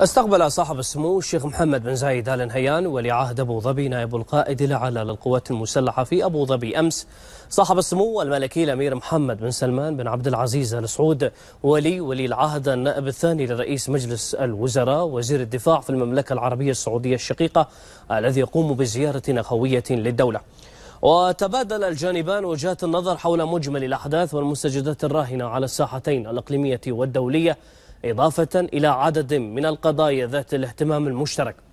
استقبل صاحب السمو الشيخ محمد بن زايد ال نهيان ولي عهد ابو ظبي نائب القائد الاعلى للقوات المسلحه في ابو ظبي امس صاحب السمو الملكي الامير محمد بن سلمان بن عبد العزيز ال سعود ولي ولي العهد النائب الثاني لرئيس مجلس الوزراء وزير الدفاع في المملكه العربيه السعوديه الشقيقه الذي يقوم بزياره نخويه للدوله. وتبادل الجانبان وجهات النظر حول مجمل الاحداث والمستجدات الراهنه على الساحتين الاقليميه والدوليه إضافة إلى عدد من القضايا ذات الاهتمام المشترك